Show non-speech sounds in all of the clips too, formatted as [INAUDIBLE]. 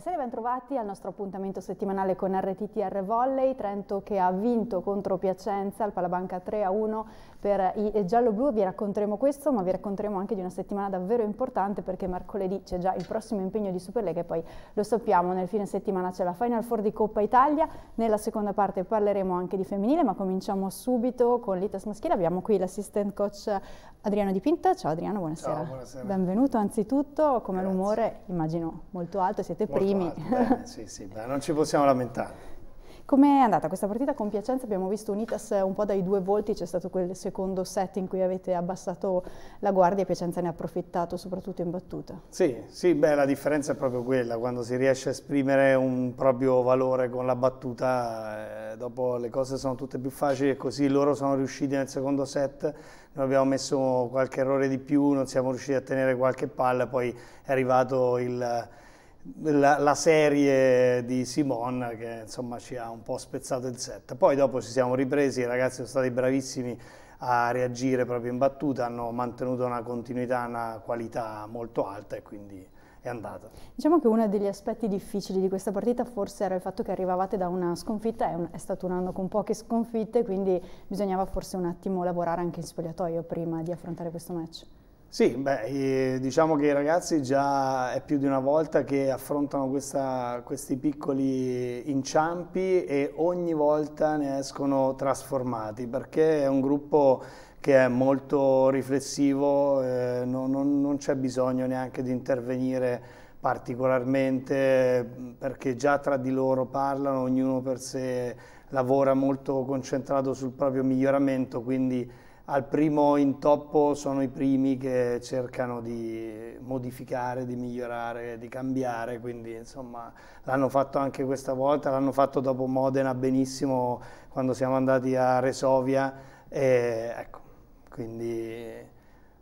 Buonasera e bentrovati al nostro appuntamento settimanale con RTTR Volley, Trento che ha vinto contro Piacenza al Palabanca 3 a 1 per i giallo-blu. Vi racconteremo questo, ma vi racconteremo anche di una settimana davvero importante perché mercoledì c'è già il prossimo impegno di Superlega e poi lo sappiamo, nel fine settimana c'è la Final Four di Coppa Italia. Nella seconda parte parleremo anche di femminile, ma cominciamo subito con l'Itas maschile. Abbiamo qui l'assistant coach Adriano Di Pinta. Ciao Adriano, buonasera. Ciao, buonasera. Benvenuto anzitutto, come l'umore immagino molto alto, siete molto primi. Ah, Bene, sì, sì, beh, non ci possiamo lamentare. Com'è andata questa partita con Piacenza? Abbiamo visto Unitas eh, un po' dai due volti, c'è stato quel secondo set in cui avete abbassato la guardia e Piacenza ne ha approfittato, soprattutto in battuta. Sì, sì, beh, la differenza è proprio quella, quando si riesce a esprimere un proprio valore con la battuta, eh, dopo le cose sono tutte più facili e così loro sono riusciti nel secondo set, noi abbiamo messo qualche errore di più, non siamo riusciti a tenere qualche palla, poi è arrivato il la, la, serie di Simone che insomma ci ha un po' spezzato il set. Poi dopo ci siamo ripresi, i ragazzi sono stati bravissimi a reagire proprio in battuta, hanno mantenuto una continuità, una qualità molto alta e quindi è andata. Diciamo che uno degli aspetti difficili di questa partita forse era il fatto che arrivavate da una sconfitta, è, un, è stato un anno con poche sconfitte, quindi bisognava forse un attimo lavorare anche in spogliatoio prima di affrontare questo match. Sì, beh, diciamo che i ragazzi già è più di una volta che affrontano questa, questi piccoli inciampi e ogni volta ne escono trasformati perché è un gruppo che è molto riflessivo, eh, non, non, non c'è bisogno neanche di intervenire particolarmente perché già tra di loro parlano, ognuno per sé lavora molto concentrato sul proprio miglioramento, quindi al primo intoppo sono i primi che cercano di modificare, di migliorare, di cambiare, quindi insomma l'hanno fatto anche questa volta, l'hanno fatto dopo Modena benissimo quando siamo andati a Resovia, e, ecco, quindi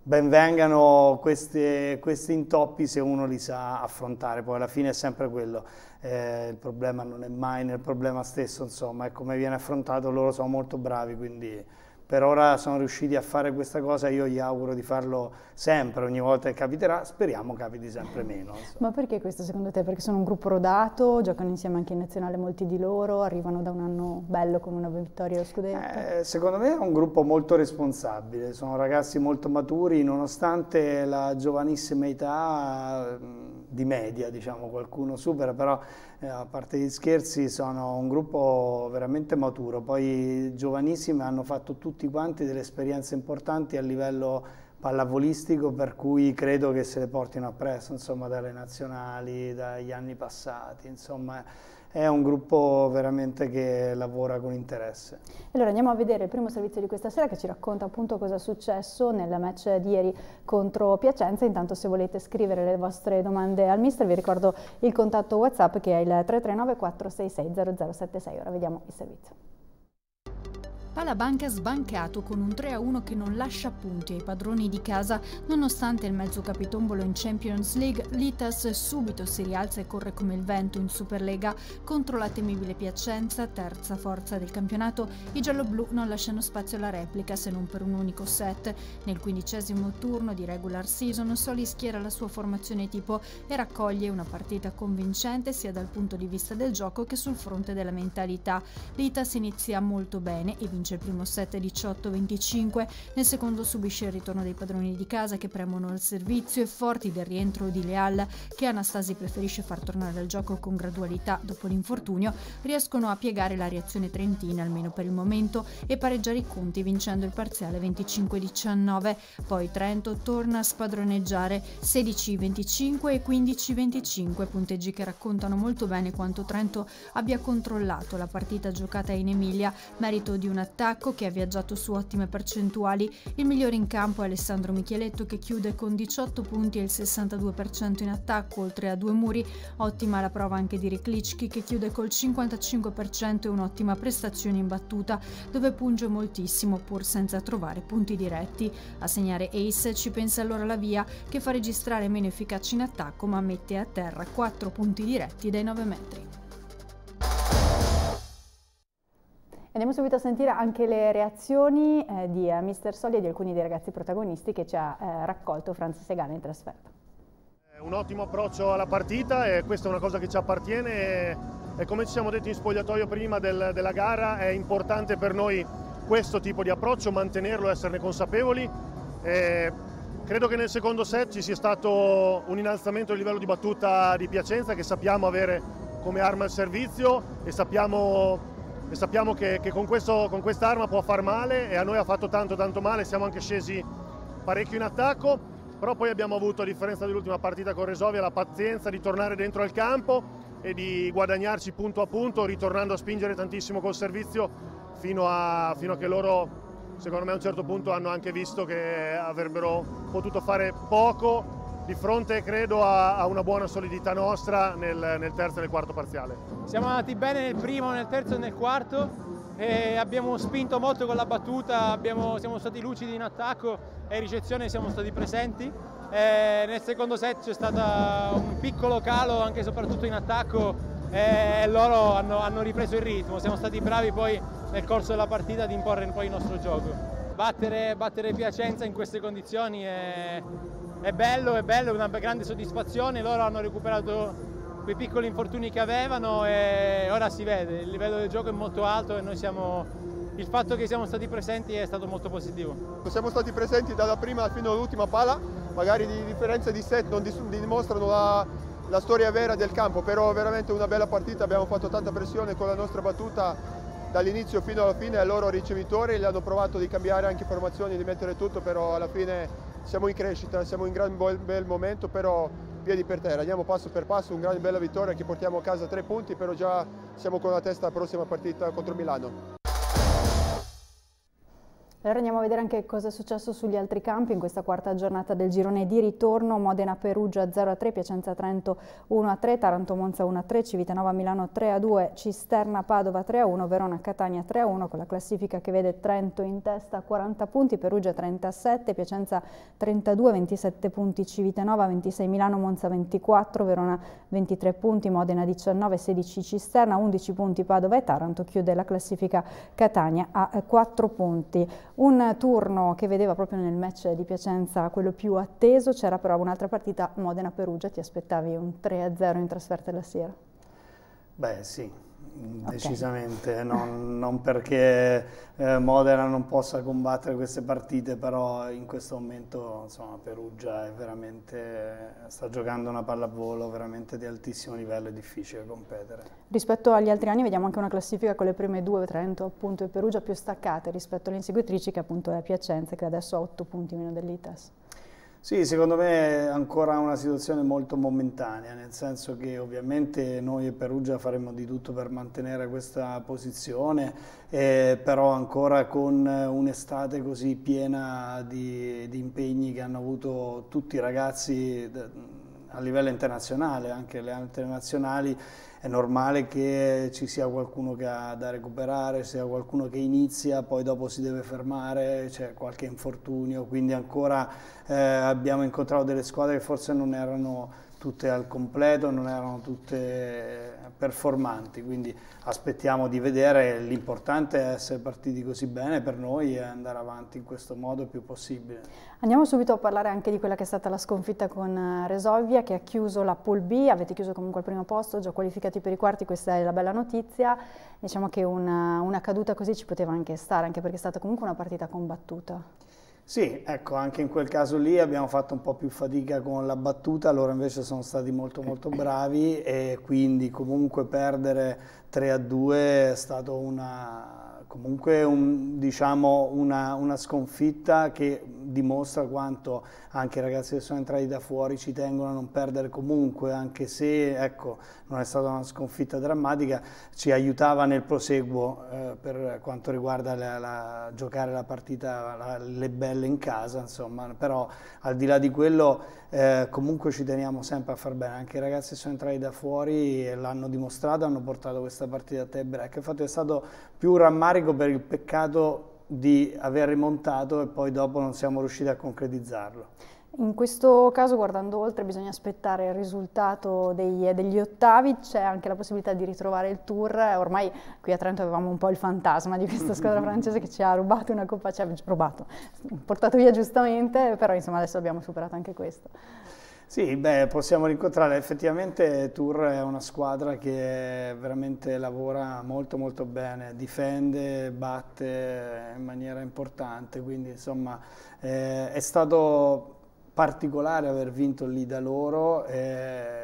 benvengano questi, questi intoppi se uno li sa affrontare, poi alla fine è sempre quello, eh, il problema non è mai nel problema stesso, insomma è come viene affrontato, loro sono molto bravi, quindi per ora sono riusciti a fare questa cosa, io gli auguro di farlo sempre, ogni volta che capiterà, speriamo capiti sempre meno. So. Ma perché questo secondo te? Perché sono un gruppo rodato, giocano insieme anche in nazionale molti di loro, arrivano da un anno bello con una vittoria allo scudetto? Eh, secondo me è un gruppo molto responsabile, sono ragazzi molto maturi, nonostante la giovanissima età di media, diciamo, qualcuno supera, però eh, a parte gli scherzi sono un gruppo veramente maturo, poi giovanissimi hanno fatto tutti quanti delle esperienze importanti a livello pallavolistico per cui credo che se le portino appresso, insomma, dalle nazionali, dagli anni passati, insomma è un gruppo veramente che lavora con interesse. Allora andiamo a vedere il primo servizio di questa sera che ci racconta appunto cosa è successo nel match di ieri contro Piacenza. Intanto se volete scrivere le vostre domande al mister vi ricordo il contatto WhatsApp che è il 339 466 0076. Ora vediamo il servizio. Palabanca sbancato con un 3-1 che non lascia punti ai padroni di casa. Nonostante il mezzo capitombolo in Champions League, l'Itas subito si rialza e corre come il vento in Superlega. Contro la temibile Piacenza, terza forza del campionato, i gialloblu non lasciano spazio alla replica se non per un unico set. Nel quindicesimo turno di regular season, Soli schiera la sua formazione tipo e raccoglie una partita convincente sia dal punto di vista del gioco che sul fronte della mentalità. L'Itas inizia molto bene e vince vince il primo set 18-25, nel secondo subisce il ritorno dei padroni di casa che premono il servizio e forti del rientro di Leal che Anastasi preferisce far tornare al gioco con gradualità dopo l'infortunio, riescono a piegare la reazione trentina almeno per il momento e pareggiare i conti vincendo il parziale 25-19. Poi Trento torna a spadroneggiare 16-25 e 15-25, punteggi che raccontano molto bene quanto Trento abbia controllato la partita giocata in Emilia, merito di una attacco che ha viaggiato su ottime percentuali, il migliore in campo è Alessandro Micheletto che chiude con 18 punti e il 62% in attacco oltre a due muri, ottima la prova anche di Riklicki che chiude col 55% e un'ottima prestazione in battuta dove punge moltissimo pur senza trovare punti diretti. A segnare Ace ci pensa allora la via che fa registrare meno efficacia in attacco ma mette a terra 4 punti diretti dai 9 metri. Andiamo subito a sentire anche le reazioni eh, di eh, Mister Soli e di alcuni dei ragazzi protagonisti che ci ha eh, raccolto Franz Segana in trasferta. Eh, un ottimo approccio alla partita e questa è una cosa che ci appartiene e, e come ci siamo detti in spogliatoio prima del, della gara è importante per noi questo tipo di approccio, mantenerlo, esserne consapevoli. E credo che nel secondo set ci sia stato un innalzamento del livello di battuta di Piacenza che sappiamo avere come arma al servizio e sappiamo e sappiamo che, che con, questo, con quest'arma può far male e a noi ha fatto tanto tanto male, siamo anche scesi parecchio in attacco, però poi abbiamo avuto, a differenza dell'ultima partita con Resovia, la pazienza di tornare dentro al campo e di guadagnarci punto a punto, ritornando a spingere tantissimo col servizio fino a, fino a che loro, secondo me a un certo punto, hanno anche visto che avrebbero potuto fare poco di fronte credo a, a una buona solidità nostra nel, nel terzo e nel quarto parziale. Siamo andati bene nel primo, nel terzo e nel quarto e abbiamo spinto molto con la battuta, abbiamo, siamo stati lucidi in attacco e in ricezione siamo stati presenti. E nel secondo set c'è stato un piccolo calo anche e soprattutto in attacco e loro hanno, hanno ripreso il ritmo, siamo stati bravi poi nel corso della partita ad imporre poi il nostro gioco battere, battere Piacenza in queste condizioni è, è bello, è bello, una grande soddisfazione, loro hanno recuperato quei piccoli infortuni che avevano e ora si vede, il livello del gioco è molto alto e noi siamo il fatto che siamo stati presenti è stato molto positivo. Siamo stati presenti dalla prima fino all'ultima pala, magari di differenza di set non dimostrano la, la storia vera del campo, però veramente una bella partita, abbiamo fatto tanta pressione con la nostra battuta dall'inizio fino alla fine ai loro ricevitori, gli hanno provato di cambiare anche formazioni, di mettere tutto, però alla fine siamo in crescita, siamo in gran bel momento, però piedi per terra, andiamo passo per passo, un grande bella vittoria che portiamo a casa tre punti, però già siamo con la testa alla prossima partita contro Milano. Allora andiamo a vedere anche cosa è successo sugli altri campi in questa quarta giornata del girone di ritorno. Modena-Perugia 0-3, Piacenza-Trento 1-3, Taranto-Monza 1-3, Civitanova-Milano 3-2, Cisterna-Padova 3-1, Verona-Catania 3-1 con la classifica che vede Trento in testa 40 punti, Perugia 37, Piacenza 32, 27 punti, Civitanova 26, Milano-Monza 24, Verona 23 punti, Modena 19, 16 Cisterna, 11 punti Padova e Taranto, chiude la classifica Catania a 4 eh, punti. Un turno che vedeva proprio nel match di Piacenza quello più atteso, c'era però un'altra partita Modena-Perugia, ti aspettavi un 3-0 in trasferta la sera? Beh sì, Decisamente, okay. non, non, perché eh, Modena non possa combattere queste partite, però in questo momento insomma, Perugia sta giocando una pallavolo veramente di altissimo livello, è difficile competere. Rispetto agli altri anni vediamo anche una classifica con le prime due, Trento appunto, e Perugia più staccate rispetto alle inseguitrici che appunto è Piacenza che adesso ha 8 punti meno dell'Itas. Sì, secondo me è ancora una situazione molto momentanea, nel senso che ovviamente noi e Perugia faremo di tutto per mantenere questa posizione, eh, però ancora con un'estate così piena di, di, impegni che hanno avuto tutti i ragazzi a livello internazionale, anche le altre nazionali, è normale che ci sia qualcuno che ha da recuperare, sia qualcuno che inizia, poi dopo si deve fermare, c'è qualche infortunio, quindi ancora eh, abbiamo incontrato delle squadre che forse non erano tutte al completo, non erano tutte performanti, quindi aspettiamo di vedere, l'importante è essere partiti così bene per noi e andare avanti in questo modo il più possibile. Andiamo subito a parlare anche di quella che è stata la sconfitta con eh, Resolvia che ha chiuso la Pool B, avete chiuso comunque al primo posto, già qualificati per i quarti, questa è la bella notizia, diciamo che una, una caduta così ci poteva anche stare, anche perché è stata comunque una partita combattuta. Sì, ecco, anche in quel caso lì abbiamo fatto un po' più fatica con la battuta, loro invece sono stati molto molto eh. bravi e quindi comunque perdere 3 a 2 è stato una Comunque un, diciamo una, una, sconfitta che dimostra quanto anche i ragazzi che sono entrati da fuori ci tengono a non perdere comunque, anche se ecco, non è stata una sconfitta drammatica, ci aiutava nel proseguo eh, per quanto riguarda la, la, giocare la partita, la, le belle in casa, insomma, però al di là di quello eh, comunque ci teniamo sempre a far bene, anche i ragazzi che sono entrati da fuori eh, l'hanno dimostrato, hanno portato questa partita a tie break, infatti è stato più rammarico carico per il peccato di aver rimontato e poi dopo non siamo riusciti a concretizzarlo. In questo caso, guardando oltre, bisogna aspettare il risultato dei, degli ottavi, c'è anche la possibilità di ritrovare il tour. Ormai qui a Trento avevamo un po' il fantasma di questa squadra [LAUGHS] francese che ci ha rubato una coppa, ci ha rubato, portato via giustamente, però insomma adesso abbiamo superato anche questo. Sì, beh, possiamo rincontrare. Effettivamente Tour è una squadra che veramente lavora molto molto bene, difende, batte in maniera importante, quindi insomma eh, è stato particolare aver vinto lì da loro. Eh,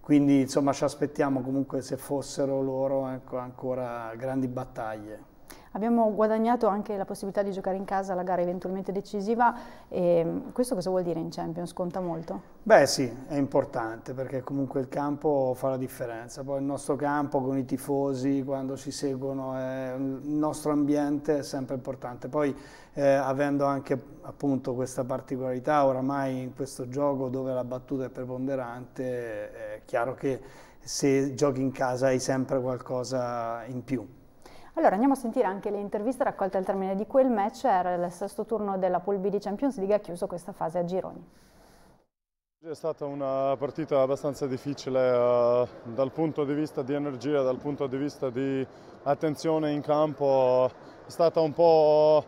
quindi insomma ci aspettiamo comunque se fossero loro ecco, ancora grandi battaglie. Abbiamo guadagnato anche la possibilità di giocare in casa la gara eventualmente decisiva e questo cosa vuol dire in Champions? Conta molto? Beh sì, è importante perché comunque il campo fa la differenza, poi il nostro campo con i tifosi quando ci seguono, è, il nostro ambiente è sempre importante, poi eh, avendo anche appunto questa particolarità oramai in questo gioco dove la battuta è preponderante è chiaro che se giochi in casa hai sempre qualcosa in più. Allora andiamo a sentire anche le interviste raccolte al termine di quel match, era il sesto turno della Pool B di Champions League, ha chiuso questa fase a gironi. È stata una partita abbastanza difficile eh, dal punto di vista di energia, dal punto di vista di attenzione in campo, è stata un po',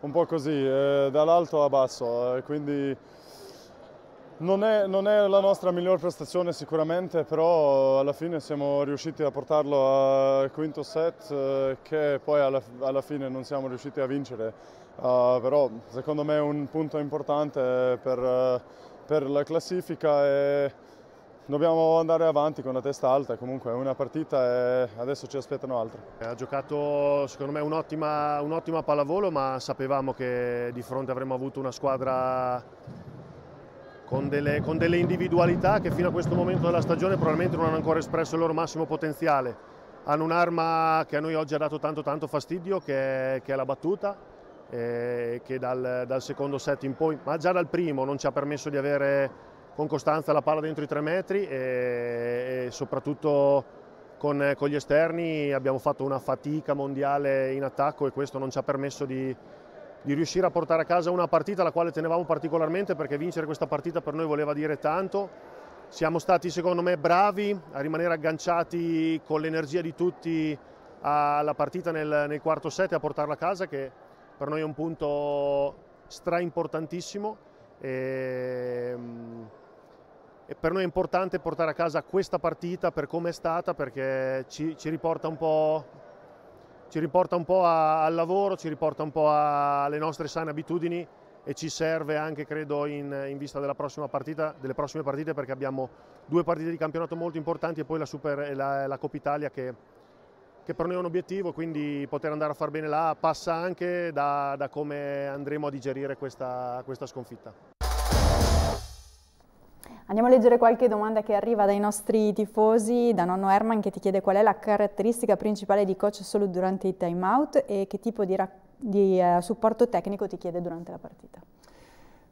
un po così, eh, dall'alto a basso, eh, quindi non è, non è, la nostra miglior prestazione sicuramente, però alla fine siamo riusciti a portarlo al quinto set eh, che poi alla, alla, fine non siamo riusciti a vincere, uh, però secondo me è un punto importante per, eh, per, la classifica e dobbiamo andare avanti con la testa alta, comunque è una partita e adesso ci aspettano altre. Ha giocato secondo me un'ottima un pallavolo ma sapevamo che di fronte avremmo avuto una squadra con delle, con delle, individualità che fino a questo momento della stagione probabilmente non hanno ancora espresso il loro massimo potenziale. Hanno un'arma che a noi oggi ha dato tanto tanto fastidio, che è, che è la battuta, eh, che dal, dal, secondo set in poi, ma già dal primo non ci ha permesso di avere con costanza la palla dentro i tre metri e, e soprattutto con, con gli esterni abbiamo fatto una fatica mondiale in attacco e questo non ci ha permesso di, di riuscire a portare a casa una partita alla quale tenevamo particolarmente perché vincere questa partita per noi voleva dire tanto. Siamo stati secondo me bravi a rimanere agganciati con l'energia di tutti alla partita nel, nel quarto set e a portarla a casa che per noi è un punto straimportantissimo. e, ehm, e per noi è importante portare a casa questa partita per come è stata perché ci, ci riporta un po' ci riporta un po' a, al lavoro, ci riporta un po' a, alle nostre sane abitudini e ci serve anche credo in, in vista partita, delle prossime partite perché abbiamo due partite di campionato molto importanti e poi la, Super, la, la Coppa Italia che, che, per noi è un obiettivo quindi poter andare a far bene là passa anche da, da come andremo a digerire questa, questa sconfitta. Andiamo a leggere qualche domanda che arriva dai nostri tifosi, da nonno Herman che ti chiede qual è la caratteristica principale di coach solo durante i time out e che tipo di, di uh, supporto tecnico ti chiede durante la partita.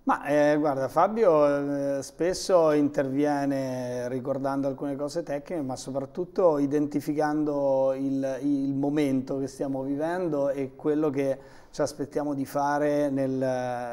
Ma eh, guarda, Fabio eh, spesso interviene ricordando alcune cose tecniche, ma soprattutto identificando il, il momento che stiamo vivendo e quello che ci aspettiamo di fare nel,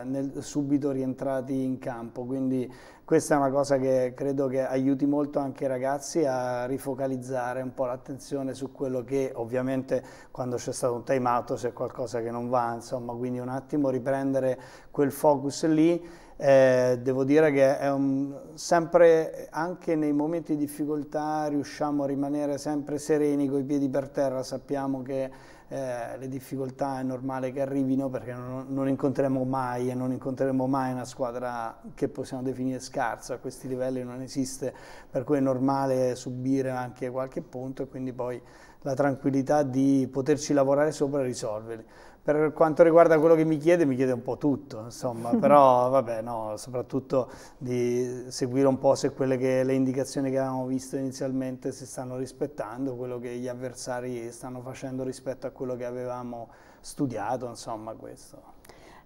nel, subito rientrati in campo. Quindi questa è una cosa che credo che aiuti molto anche i ragazzi a rifocalizzare un po' l'attenzione su quello che ovviamente quando c'è stato un time out c'è qualcosa che non va, insomma, quindi un attimo riprendere quel focus lì eh, devo dire che un, sempre, anche nei momenti di difficoltà, riusciamo a rimanere sempre sereni, con i piedi per terra, sappiamo che eh, le difficoltà è normale che arrivino perché non, non, incontreremo mai e non incontreremo mai una squadra che possiamo definire scarsa, a questi livelli non esiste, per cui è normale subire anche qualche punto e quindi poi la tranquillità di poterci lavorare sopra e risolverli. Per quanto riguarda quello che mi chiede, mi chiede un po' tutto, insomma, [LAUGHS] però vabbè, no, soprattutto di seguire un po' se quelle che le indicazioni che avevamo visto inizialmente si stanno rispettando, quello che gli avversari stanno facendo rispetto a quello che avevamo studiato, insomma, questo.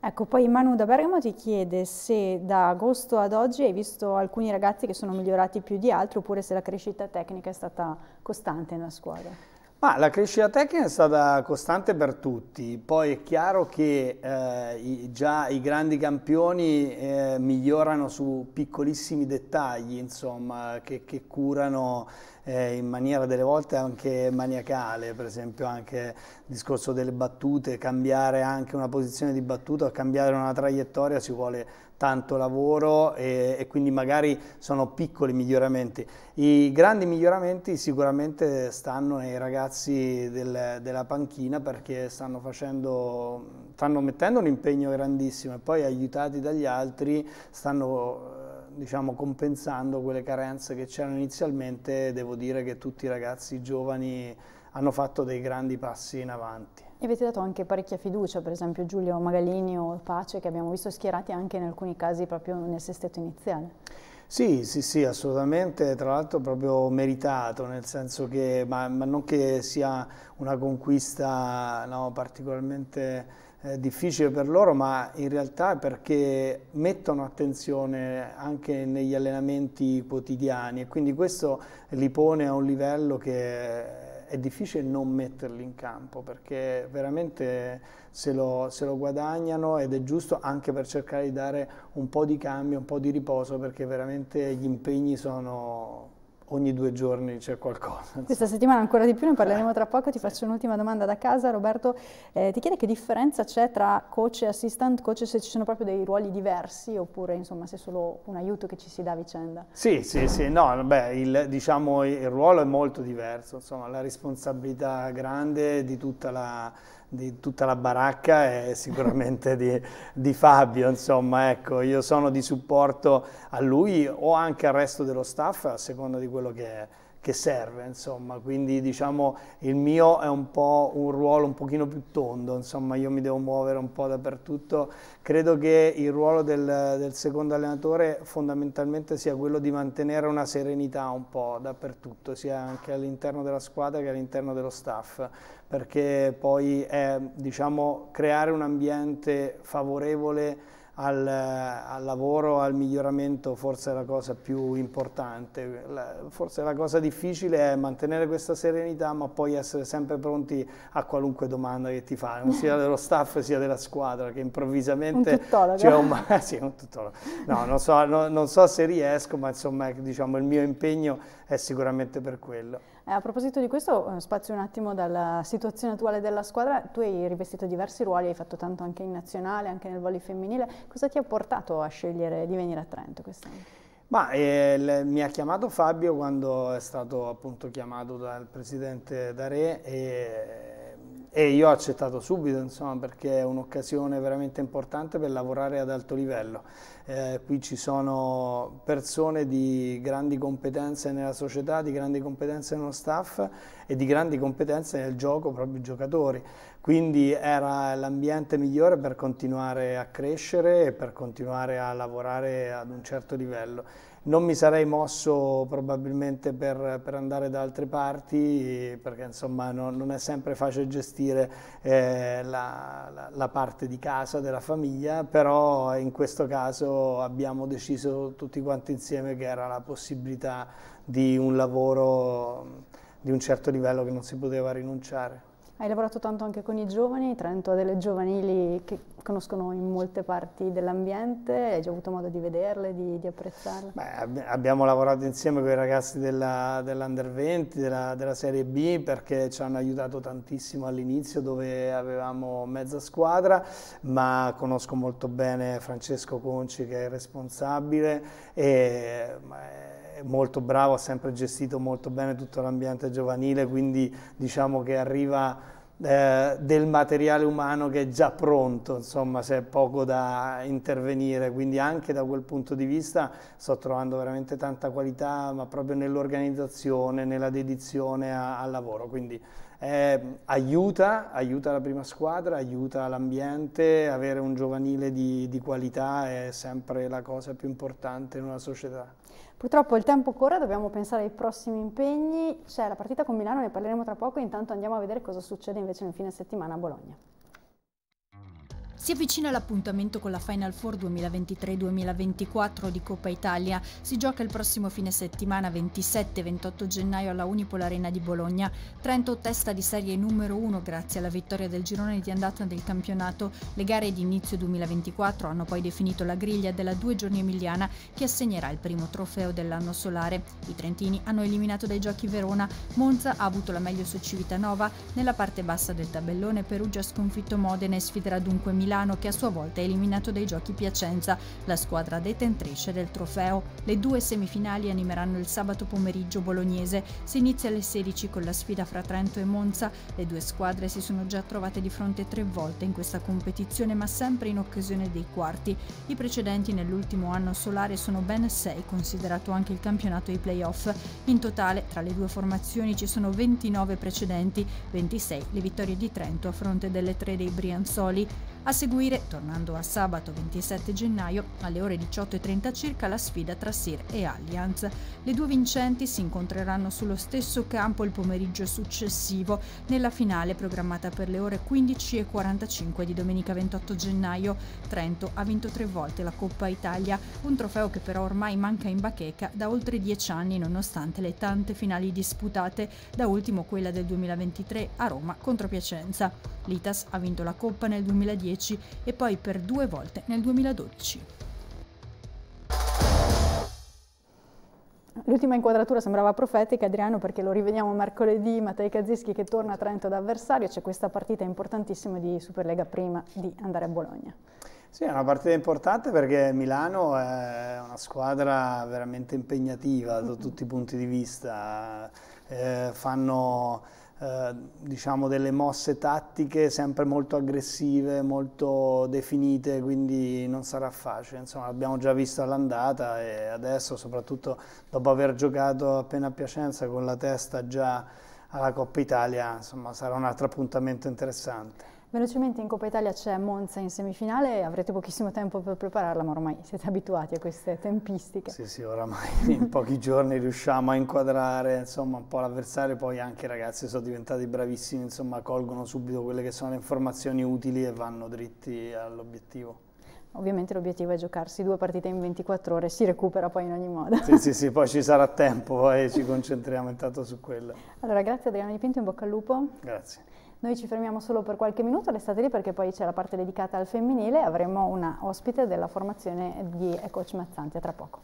Ecco, poi Manu da Bergamo ti chiede se da agosto ad oggi hai visto alcuni ragazzi che sono migliorati più di altri oppure se la crescita tecnica è stata costante nella squadra. Ma la crescita tecnica è stata costante per tutti, poi è chiaro che eh, i, già i grandi campioni eh, migliorano su piccolissimi dettagli, insomma, che, che curano eh, in maniera delle volte anche maniacale, per esempio anche il discorso delle battute, cambiare anche una posizione di battuta, cambiare una traiettoria ci vuole tanto lavoro e, e, quindi magari sono piccoli miglioramenti. I grandi miglioramenti sicuramente stanno nei ragazzi del, della panchina perché stanno, facendo, stanno mettendo un impegno grandissimo e poi aiutati dagli altri stanno diciamo, compensando quelle carenze che c'erano inizialmente, devo dire che tutti i ragazzi giovani hanno fatto dei grandi passi in avanti. E avete dato anche parecchia fiducia, per esempio Giulio Magalini o Pace, che abbiamo visto schierati anche in alcuni casi proprio nel sestetto iniziale. Sì, sì, sì, assolutamente, tra l'altro proprio meritato, nel senso che, ma, ma non che sia una conquista no, particolarmente difficile per loro, ma in realtà è perché mettono attenzione anche negli allenamenti quotidiani e quindi questo li pone a un livello che è difficile non metterli in campo perché veramente se lo, se lo, guadagnano ed è giusto anche per cercare di dare un po' di cambio, un po' di riposo perché veramente gli impegni sono ogni due giorni c'è qualcosa. Questa settimana ancora di più, ne parleremo eh, tra poco, ti faccio un'ultima domanda da casa. Roberto, eh, ti chiede che differenza c'è tra coach e assistant coach, se ci sono proprio dei ruoli diversi oppure insomma se è solo un aiuto che ci si dà a vicenda? Sì, sì, sì, no, beh, il, diciamo, il ruolo è molto diverso, insomma la responsabilità grande di tutta la di tutta la baracca e [LAUGHS] sicuramente di, di, Fabio, insomma, ecco, io sono di supporto a lui o anche al resto dello staff a seconda di quello che, che serve, insomma, quindi diciamo il mio è un po' un ruolo un pochino più tondo, insomma, io mi devo muovere un po' dappertutto, credo che il ruolo del, del secondo allenatore fondamentalmente sia quello di mantenere una serenità un po' dappertutto, sia anche all'interno della squadra che all'interno dello staff perché poi è diciamo, creare un ambiente favorevole al, al, lavoro, al miglioramento, forse è la cosa più importante. La, forse la cosa difficile è mantenere questa serenità, ma poi essere sempre pronti a qualunque domanda che ti fanno, sia [LAUGHS] dello staff sia della squadra, che improvvisamente... Un tuttologo. un, [LAUGHS] sì, un tuttologo. No, non so, no, non so se riesco, ma insomma, diciamo, il mio impegno è sicuramente per quello. Eh, a proposito di questo, eh, spazio un attimo dalla situazione attuale della squadra. Tu hai rivestito diversi ruoli, hai fatto tanto anche in nazionale, anche nel volley femminile. Cosa ti ha portato a scegliere di venire a Trento quest'anno? Ma, eh, mi ha chiamato Fabio quando è stato appunto chiamato dal presidente Dare e e io ho accettato subito, insomma, perché è un'occasione veramente importante per lavorare ad alto livello. Eh, qui ci sono persone di grandi competenze nella società, di grandi competenze nello staff e di grandi competenze nel gioco, proprio i giocatori. Quindi era l'ambiente migliore per continuare a crescere e per continuare a lavorare ad un certo livello non mi sarei mosso probabilmente per, per andare da altre parti perché insomma non, non è sempre facile gestire eh, la, la, la, parte di casa, della famiglia, però in questo caso abbiamo deciso tutti quanti insieme che era la possibilità di un lavoro di un certo livello che non si poteva rinunciare. Hai lavorato tanto anche con i giovani, Trento ha delle giovanili che conoscono in molte parti dell'ambiente, hai già avuto modo di vederle, di, di apprezzarle? Beh, ab abbiamo lavorato insieme con i ragazzi dell'Under 20, della, della, Serie B, perché ci hanno aiutato tantissimo all'inizio dove avevamo mezza squadra, ma conosco molto bene Francesco Conci che è il responsabile e, molto bravo, ha sempre gestito molto bene tutto l'ambiente giovanile, quindi diciamo che arriva eh, del materiale umano che è già pronto, insomma se è poco da intervenire, quindi anche da quel punto di vista sto trovando veramente tanta qualità, ma proprio nell'organizzazione, nella dedizione al lavoro. Quindi, eh, aiuta, aiuta la prima squadra, aiuta l'ambiente, avere un giovanile di, di qualità è sempre la cosa più importante in una società. Purtroppo il tempo corre, dobbiamo pensare ai prossimi impegni, c'è la partita con Milano, ne parleremo tra poco, intanto andiamo a vedere cosa succede invece nel fine settimana a Bologna. Si avvicina l'appuntamento con la Final Four 2023-2024 di Coppa Italia. Si gioca il prossimo fine settimana 27-28 gennaio alla Unipol Arena di Bologna. Trento testa di serie numero 1 grazie alla vittoria del girone di andata del campionato. Le gare di inizio 2024 hanno poi definito la griglia della due giorni emiliana che assegnerà il primo trofeo dell'anno solare. I trentini hanno eliminato dai giochi Verona, Monza ha avuto la meglio su Civitanova, nella parte bassa del tabellone Perugia ha sconfitto Modena e sfiderà dunque Milano Milano che a sua volta è eliminato dai giochi Piacenza, la squadra detentrice del trofeo. Le due semifinali animeranno il sabato pomeriggio bolognese. Si inizia alle 16 con la sfida fra Trento e Monza. Le due squadre si sono già trovate di fronte tre volte in questa competizione, ma sempre in occasione dei quarti. I precedenti nell'ultimo anno solare sono ben sei, considerato anche il campionato ai playoff. In totale, tra le due formazioni ci sono 29 precedenti, 26 le vittorie di Trento a fronte delle tre dei Brianzoli. A seguire, tornando a sabato 27 gennaio, alle ore 18.30 circa la sfida tra Sir e Allianz. Le due vincenti si incontreranno sullo stesso campo il pomeriggio successivo, nella finale programmata per le ore 15.45 di domenica 28 gennaio. Trento ha vinto tre volte la Coppa Italia, un trofeo che però ormai manca in bacheca da oltre dieci anni nonostante le tante finali disputate, da ultimo quella del 2023 a Roma contro Piacenza. L'Itas ha vinto la Coppa nel 2010 2010 e poi per due volte nel 2012. L'ultima inquadratura sembrava profetica, Adriano, perché lo rivediamo mercoledì, Matteo Kaziski che torna a Trento da avversario, c'è questa partita importantissima di Superlega prima di andare a Bologna. Sì, è una partita importante perché Milano è una squadra veramente impegnativa da tutti i punti di vista, eh, fanno eh, diciamo delle mosse tattiche sempre molto aggressive, molto definite, quindi non sarà facile. Insomma, l'abbiamo già visto all'andata e adesso, soprattutto dopo aver giocato appena a Piacenza con la testa già alla Coppa Italia, insomma, sarà un altro appuntamento interessante. Velocemente in Coppa Italia c'è Monza in semifinale, avrete pochissimo tempo per prepararla, ma ormai siete abituati a queste tempistiche. Sì, sì, oramai [LAUGHS] in pochi giorni riusciamo a inquadrare insomma, un po' l'avversario, poi anche i ragazzi sono diventati bravissimi, insomma, colgono subito quelle che sono le informazioni utili e vanno dritti all'obiettivo. Ovviamente l'obiettivo è giocarsi due partite in 24 ore, si recupera poi in ogni modo. Sì, sì, sì, [LAUGHS] poi ci sarà tempo e ci concentriamo intanto su quello. Allora, grazie Adriano Dipinto, in bocca al lupo. Grazie. Noi ci fermiamo solo per qualche minuto, restate lì perché poi c'è la parte dedicata al femminile e avremo una ospite della formazione di Coach Mazzanti. A tra poco.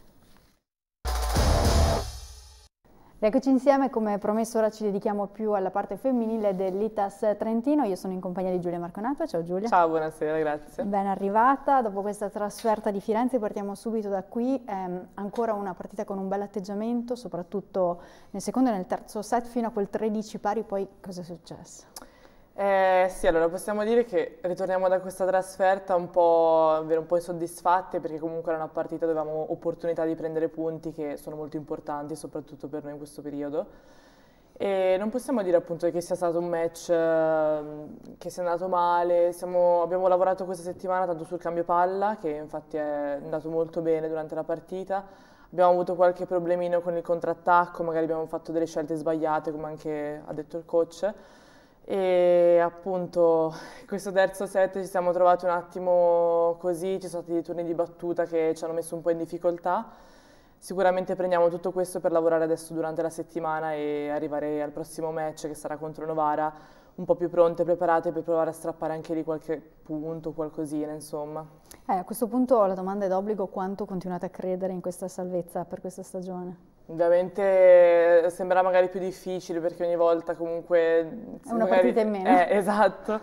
Eccoci insieme, come promesso ora ci dedichiamo più alla parte femminile dell'ITAS Trentino, io sono in compagnia di Giulia Marconato, ciao Giulia. Ciao, buonasera, grazie. Ben arrivata, dopo questa trasferta di Firenze partiamo subito da qui, ehm, ancora una partita con un bel atteggiamento, soprattutto nel secondo e nel terzo set fino a quel 13 pari, poi cosa è successo? Eh, sì, allora possiamo dire che ritorniamo da questa trasferta un po', un po', insoddisfatte perché comunque era una partita dove avevamo opportunità di prendere punti che sono molto importanti soprattutto per noi in questo periodo e non possiamo dire appunto che sia stato un match eh, che sia andato male, Siamo, abbiamo lavorato questa settimana tanto sul cambio palla che infatti è andato molto bene durante la partita, abbiamo avuto qualche problemino con il contrattacco, magari abbiamo fatto delle scelte sbagliate come anche ha detto il coach e appunto questo terzo set ci siamo trovati un attimo così, ci sono stati dei turni di battuta che ci hanno messo un po' in difficoltà. Sicuramente prendiamo tutto questo per lavorare adesso durante la settimana e arrivare al prossimo match che sarà contro Novara un po' più pronte, preparate per provare a strappare anche lì qualche punto, qualcosina insomma. Eh, a questo punto la domanda è d'obbligo, quanto continuate a credere in questa salvezza per questa stagione? Ovviamente eh, sembra magari più difficile perché ogni volta comunque... È una magari, partita in meno. Eh, [LAUGHS] esatto,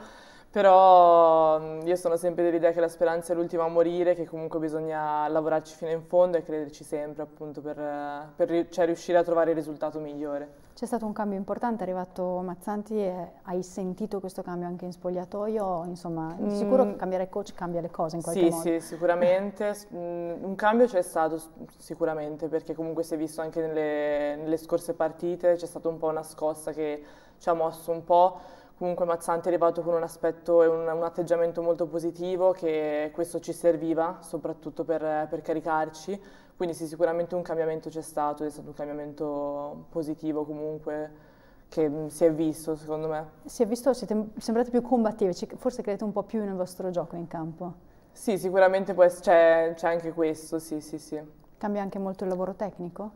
però mm, io sono sempre dell'idea che la speranza è l'ultima a morire, che comunque bisogna lavorarci fino in fondo e crederci sempre appunto per, eh, per cioè, riuscire a trovare il risultato migliore. C'è stato un cambio importante, è arrivato Mazzanti e hai sentito questo cambio anche in spogliatoio? Insomma, mm. sicuro che cambiare coach cambia le cose in qualche sì, modo. Sì, sicuramente. Mm, un cambio c'è stato sicuramente perché comunque si è visto anche nelle, nelle scorse partite, c'è stata un po' una scossa che ci ha mosso un po'. Comunque Mazzanti è arrivato con un aspetto e un, un, atteggiamento molto positivo che questo ci serviva soprattutto per, per caricarci quindi sì, sicuramente un cambiamento c'è stato, è stato un cambiamento positivo comunque che mm, si è visto secondo me. Si è visto, siete sembrate più combattivi, forse credete un po' più nel vostro gioco in campo. Sì, sicuramente c'è, anche questo, sì, sì, sì. Cambia anche molto il lavoro tecnico?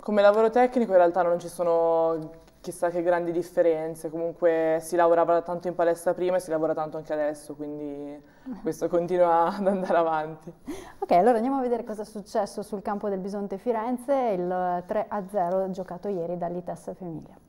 Come lavoro tecnico in realtà non ci sono chissà che grandi differenze, comunque si lavorava tanto in palestra prima e si lavora tanto anche adesso, quindi [LAUGHS] questo continua ad andare avanti. Ok, allora andiamo a vedere cosa è successo sul campo del Bisonte Firenze, il 3-0 giocato ieri dall'Itessa Famiglia.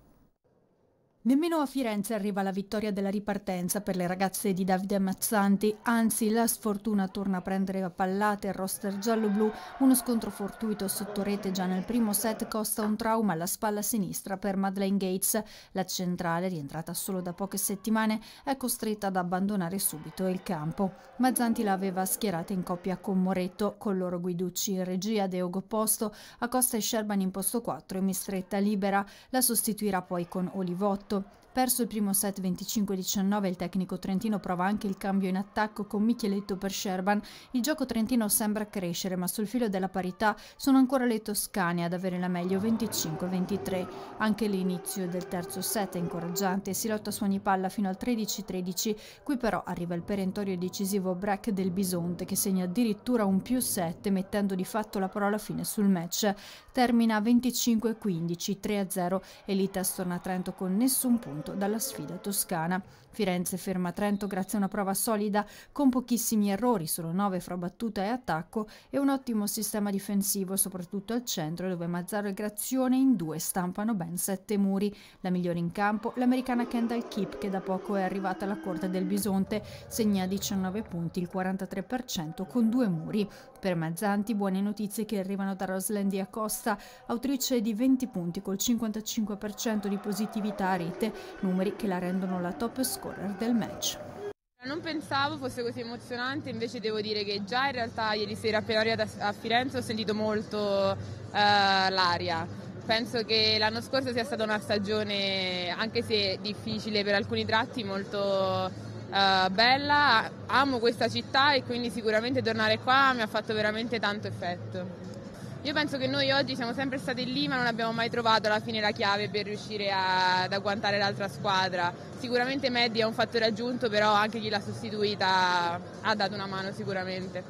Nemmeno a Firenze arriva la vittoria della ripartenza per le ragazze di Davide Mazzanti, anzi la sfortuna torna a prendere a pallate il roster giallo-blu, uno scontro fortuito sotto rete già nel primo set costa un trauma alla spalla sinistra per Madeleine Gates, la centrale rientrata solo da poche settimane è costretta ad abbandonare subito il campo. Mazzanti l'aveva schierata in coppia con Moretto, con loro Guiducci in regia, Deogo Posto, Acosta e Sherban in posto 4 e Mistretta libera, la sostituirà poi con Olivotto, certo Perso il primo set 25-19, il tecnico trentino prova anche il cambio in attacco con Micheletto per Sherban. Il gioco trentino sembra crescere, ma sul filo della parità sono ancora le toscane ad avere la meglio 25-23. Anche l'inizio del terzo set è incoraggiante, si lotta su ogni palla fino al 13-13. Qui però arriva il perentorio decisivo break del Bisonte che segna addirittura un più 7, mettendo di fatto la parola fine sul match. Termina 25-15, 3-0 e l'Itas torna a Trento con nessun punto appunto dalla sfida toscana. Firenze ferma Trento grazie a una prova solida con pochissimi errori, solo 9 fra battuta e attacco e un ottimo sistema difensivo soprattutto al centro dove Mazzaro e Grazione in due stampano ben 7 muri. La migliore in campo l'americana Kendall Keep che da poco è arrivata alla corte del Bisonte, segna 19 punti, il 43% con due muri. Per Mazzanti buone notizie che arrivano da Roslendi Acosta, autrice di 20 punti col 55% di positività a rete numeri che la rendono la top scorer del match. Non pensavo fosse così emozionante, invece devo dire che già in realtà ieri sera appena arrivata a Firenze ho sentito molto uh, l'aria. Penso che l'anno scorso sia stata una stagione, anche se difficile per alcuni tratti, molto uh, bella. Amo questa città e quindi sicuramente tornare qua mi ha fatto veramente tanto effetto. Io penso che noi oggi siamo sempre stati lì ma non abbiamo mai trovato alla fine la chiave per riuscire a, ad agguantare l'altra squadra. Sicuramente Maddy è un fattore aggiunto, però anche chi l'ha sostituita ha dato una mano sicuramente.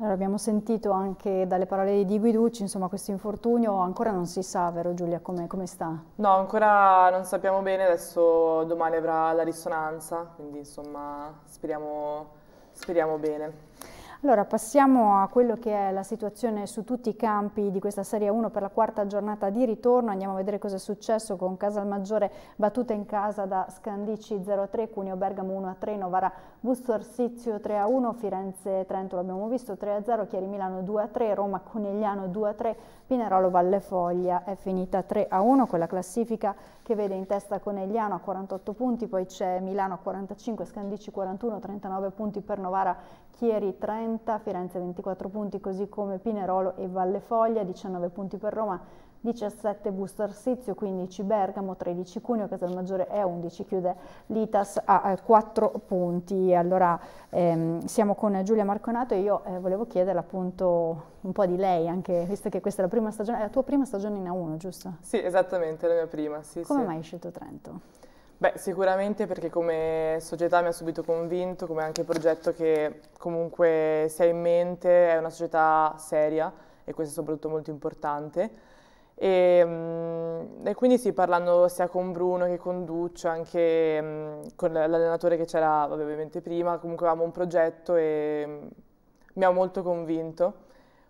Allora, abbiamo sentito anche dalle parole di Guiducci, insomma, questo infortunio ancora non si sa, vero Giulia, come com sta? No, ancora non sappiamo bene, adesso domani avrà la risonanza, quindi insomma speriamo, speriamo bene. Allora passiamo a quello che è la situazione su tutti i campi di questa Serie 1 per la quarta giornata di ritorno, andiamo a vedere cosa è successo con Casalmaggiore battuta in casa da Scandici 0-3, Cuneo Bergamo 1-3, Novara Busto Arsizio 3-1, Firenze Trento l'abbiamo visto 3-0, Chiari Milano 2-3, Roma Conegliano 2-3, Pinerolo Vallefoglia è finita 3 a 1 con la classifica che vede in testa Conegliano a 48 punti, poi c'è Milano a 45, Scandici 41, 39 punti per Novara, Chieri 30, Firenze 24 punti, così come Pinerolo e Vallefoglia, 19 punti per Roma, 17 Busto Arsizio, 15 Bergamo, 13 Cuneo, Casalmaggiore e 11, chiude l'Itas a 4 eh, punti. Allora ehm, siamo con Giulia Marconato e io eh, volevo chiederle appunto un po' di lei, anche visto che questa è la prima stagione, è la tua prima stagione in A1, giusto? Sì, esattamente, la mia prima. Sì, Come sì. mai hai scelto Trento? Beh, sicuramente perché come società mi ha subito convinto, come anche progetto che comunque si ha in mente, è una società seria e questo è soprattutto molto importante e, mm, e, quindi sì, parlando sia con Bruno che con Duccio, anche mm, con l'allenatore che c'era ovviamente prima, comunque avevamo un progetto e mm, mi ha molto convinto.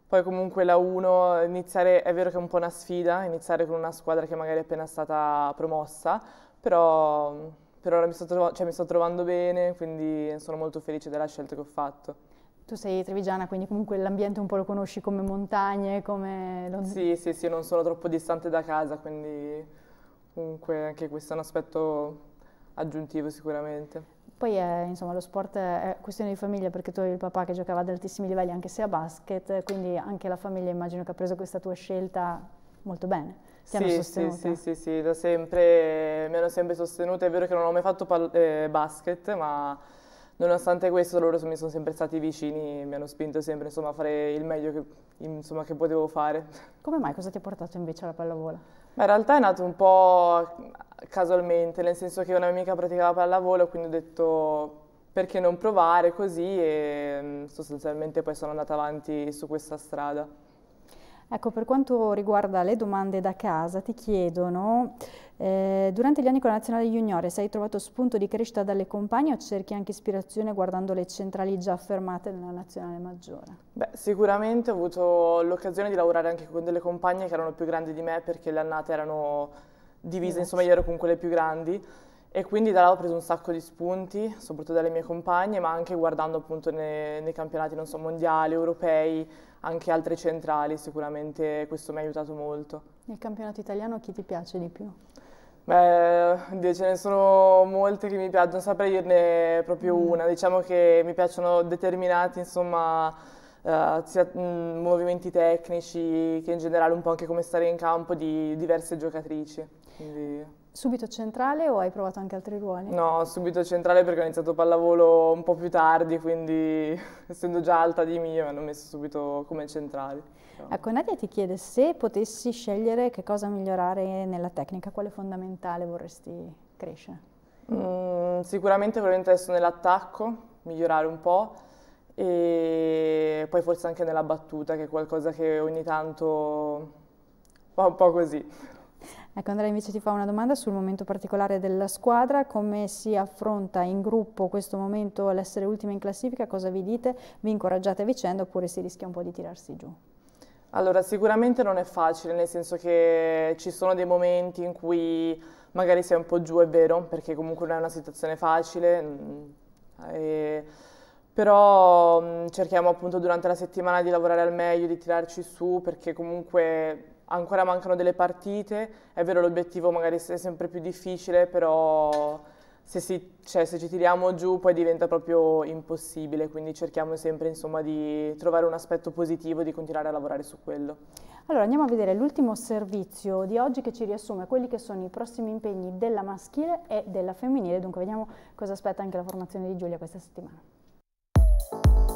Poi comunque la 1, iniziare, è vero che è un po' una sfida, iniziare con una squadra che magari è appena stata promossa, però per ora mi sto, trov- cioè, mi sto trovando bene, quindi sono molto felice della scelta che ho fatto. Tu sei trevigiana, quindi comunque l'ambiente un po' lo conosci come montagne, come... Sì, sì, sì, non sono troppo distante da casa, quindi comunque anche questo è un aspetto aggiuntivo sicuramente. Poi eh, insomma lo sport è questione di famiglia perché tu hai il papà che giocava ad altissimi livelli anche se a basket, quindi anche la famiglia immagino che ha preso questa tua scelta molto bene. Ti sì, hanno sostenuta? Sì, sì, sì, sì, da sempre mi hanno sempre sostenuta. È vero che non ho mai fatto eh, basket, ma nonostante questo loro mi sono sempre stati vicini e mi hanno spinto sempre insomma, a fare il meglio che, insomma, che, potevo fare. [LAUGHS] Come mai? Cosa ti ha portato invece alla pallavolo? Ma in realtà è nato un po' casualmente, nel senso che una mia amica praticava pallavolo, quindi ho detto perché non provare così e mm, sostanzialmente poi sono andata avanti su questa strada. Ecco, per quanto riguarda le domande da casa, ti chiedono eh, durante gli anni con la Nazionale Juniore hai trovato spunto di crescita dalle compagne o cerchi anche ispirazione guardando le centrali già affermate nella Nazionale Maggiore? Beh, sicuramente ho avuto l'occasione di lavorare anche con delle compagne che erano più grandi di me perché le annate erano divise, insomma io ero con quelle più grandi e quindi da là ho preso un sacco di spunti, soprattutto dalle mie compagne, ma anche guardando appunto nei, nei campionati so, mondiali, europei, anche altre centrali, sicuramente questo mi ha aiutato molto. Nel campionato italiano chi ti piace di più? Beh, ce ne sono molte che mi piacciono, saprei dirne proprio mm. una. Diciamo che mi piacciono determinati, insomma, eh, sia, mh, mm, movimenti tecnici che in generale un po' anche come stare in campo di diverse giocatrici. Quindi... Subito centrale o hai provato anche altri ruoli? No, subito centrale perché ho iniziato pallavolo un po' più tardi, quindi [LAUGHS] essendo già alta di mio mi hanno messo subito come centrale. Certo. Ecco, Nadia ti chiede se potessi scegliere che cosa migliorare nella tecnica, quale fondamentale vorresti crescere? Mm, sicuramente probabilmente adesso nell'attacco, migliorare un po' e poi forse anche nella battuta che è qualcosa che ogni tanto fa un po' così. Ecco, Andrea invece ti fa una domanda sul momento particolare della squadra, come si affronta in gruppo questo momento l'essere ultima in classifica, cosa vi dite? Vi incoraggiate a vicenda oppure si rischia un po' di tirarsi giù? Allora, sicuramente non è facile, nel senso che ci sono dei momenti in cui magari sei un po' giù, è vero, perché comunque non è una situazione facile, mm, e... però mm, cerchiamo appunto durante la settimana di lavorare al meglio, di tirarci su, perché comunque ancora mancano delle partite, è vero l'obiettivo magari è sempre più difficile, però se, si, cioè, se, ci tiriamo giù poi diventa proprio impossibile, quindi cerchiamo sempre insomma, di trovare un aspetto positivo e di continuare a lavorare su quello. Allora andiamo a vedere l'ultimo servizio di oggi che ci riassume quelli che sono i prossimi impegni della maschile e della femminile, dunque vediamo cosa aspetta anche la formazione di Giulia questa settimana.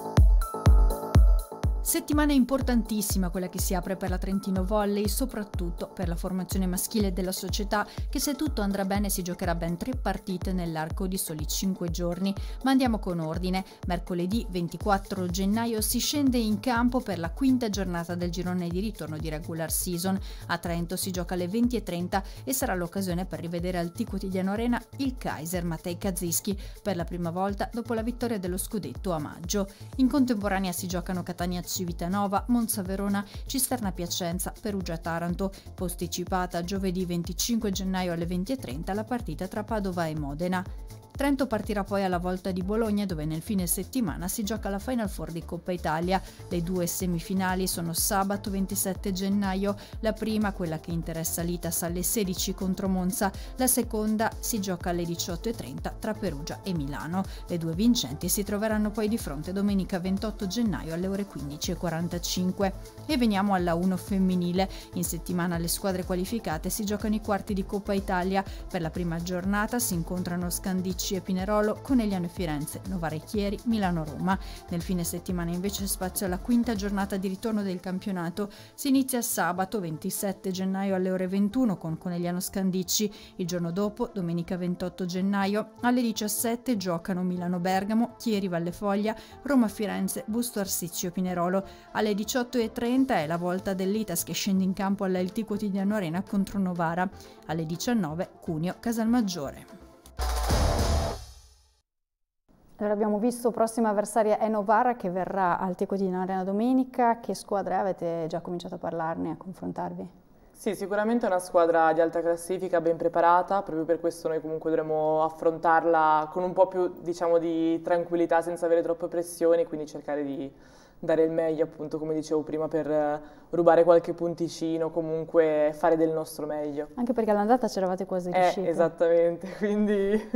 Settimana importantissima quella che si apre per la Trentino Volley, soprattutto per la formazione maschile della società, che se tutto andrà bene si giocherà ben tre partite nell'arco di soli cinque giorni. Ma andiamo con ordine. Mercoledì 24 gennaio si scende in campo per la quinta giornata del girone di ritorno di regular season. A Trento si gioca alle 20.30 e sarà l'occasione per rivedere al T quotidiano Arena il Kaiser Matei Kaziski per la prima volta dopo la vittoria dello scudetto a maggio. In contemporanea si giocano Catania C Civitanova, Monzaverona, Cisterna Piacenza, Perugia Taranto, posticipata giovedì 25 gennaio alle 20.30 la partita tra Padova e Modena. Trento partirà poi alla volta di Bologna dove nel fine settimana si gioca la Final Four di Coppa Italia. Le due semifinali sono sabato 27 gennaio, la prima, quella che interessa l'Itas alle 16 contro Monza, la seconda si gioca alle 18.30 tra Perugia e Milano. Le due vincenti si troveranno poi di fronte domenica 28 gennaio alle ore 15.45. E veniamo alla 1 femminile. In settimana le squadre qualificate si giocano i quarti di Coppa Italia. Per la prima giornata si incontrano Scandicci Lecce, Pinerolo, Conegliano e Firenze, Novarecchieri, Milano-Roma. Nel fine settimana invece spazio alla quinta giornata di ritorno del campionato. Si inizia sabato 27 gennaio alle ore 21 con Conegliano Scandicci. Il giorno dopo, domenica 28 gennaio, alle 17 giocano Milano-Bergamo, Chieri Vallefoglia, Roma-Firenze, Busto Arsizio Pinerolo. Alle 18.30 è la volta dell'Itas che scende in campo alla LT Quotidiano Arena contro Novara. Alle 19 Cuneo Casalmaggiore. Allora abbiamo visto prossima avversaria è Novara che verrà al T Quotidiano Arena domenica. Che squadre avete già cominciato a parlarne, a confrontarvi? Sì, sicuramente è una squadra di alta classifica ben preparata, proprio per questo noi comunque dovremo affrontarla con un po' più diciamo, di tranquillità senza avere troppe pressioni, quindi cercare di dare il meglio appunto come dicevo prima per eh, rubare qualche punticino, comunque fare del nostro meglio. Anche perché all'andata c'eravate quasi eh, riusciti. Eh, esattamente, [LAUGHS] quindi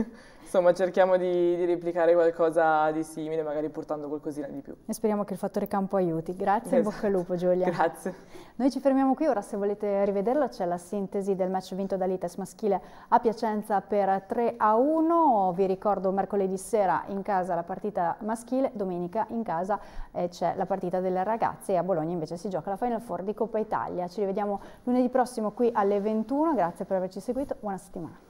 Insomma, cerchiamo di, di, replicare qualcosa di simile, magari portando qualcosina di più. E speriamo che il fattore campo aiuti. Grazie esatto. e bocca al esatto. lupo Giulia. Grazie. Noi ci fermiamo qui, ora se volete rivederlo c'è la sintesi del match vinto dall'Ites maschile a Piacenza per 3 a 1. Vi ricordo mercoledì sera in casa la partita maschile, domenica in casa eh, c'è la partita delle ragazze e a Bologna invece si gioca la Final Four di Coppa Italia. Ci rivediamo lunedì prossimo qui alle 21, grazie per averci seguito, buona settimana.